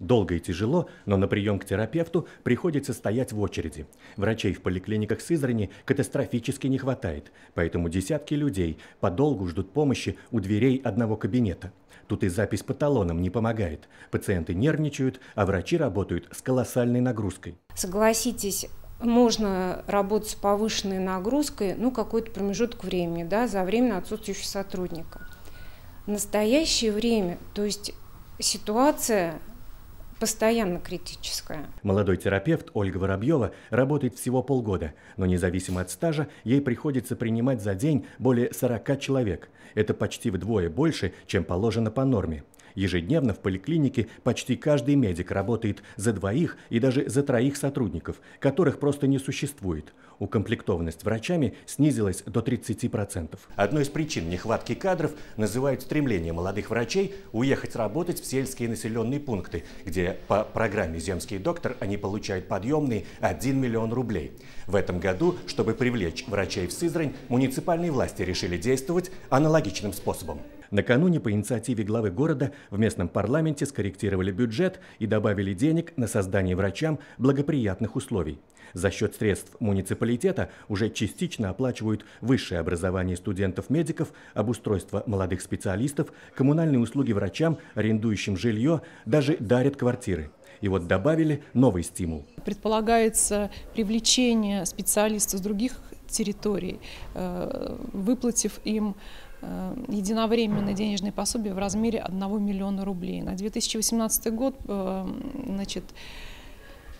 Долго и тяжело, но на прием к терапевту приходится стоять в очереди. Врачей в поликлиниках Сызрани катастрофически не хватает, поэтому десятки людей подолгу ждут помощи у дверей одного кабинета. Тут и запись по талонам не помогает. Пациенты нервничают, а врачи работают с колоссальной нагрузкой. Согласитесь, можно работать с повышенной нагрузкой, ну, какой-то промежуток времени, да, за время отсутствующего сотрудника. В настоящее время, то есть ситуация постоянно критическая. Молодой терапевт Ольга Воробьева работает всего полгода, но независимо от стажа ей приходится принимать за день более 40 человек. Это почти вдвое больше, чем положено по норме. Ежедневно в поликлинике почти каждый медик работает за двоих и даже за троих сотрудников, которых просто не существует. Укомплектованность врачами снизилась до 30%. Одной из причин нехватки кадров называют стремление молодых врачей уехать работать в сельские населенные пункты, где по программе «Земский доктор» они получают подъемные 1 миллион рублей. В этом году, чтобы привлечь врачей в Сызрань, муниципальные власти решили действовать аналогичным способом. Накануне по инициативе главы города в местном парламенте скорректировали бюджет и добавили денег на создание врачам благоприятных условий. За счет средств муниципалитета уже частично оплачивают высшее образование студентов-медиков, обустройство молодых специалистов, коммунальные услуги врачам, арендующим жилье, даже дарят квартиры. И вот добавили новый стимул. Предполагается привлечение специалистов с других территорий, э, выплатив им э, единовременное денежное пособие в размере 1 миллиона рублей. На 2018 год э, значит,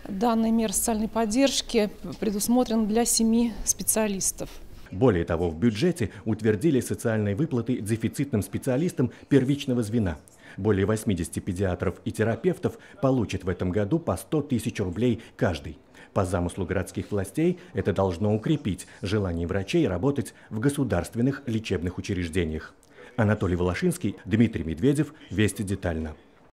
данная мера социальной поддержки предусмотрена для семи специалистов. Более того, в бюджете утвердили социальные выплаты дефицитным специалистам первичного звена – более 80 педиатров и терапевтов получат в этом году по 100 тысяч рублей каждый. По замыслу городских властей это должно укрепить желание врачей работать в государственных лечебных учреждениях. Анатолий Волошинский, Дмитрий Медведев. Вести детально.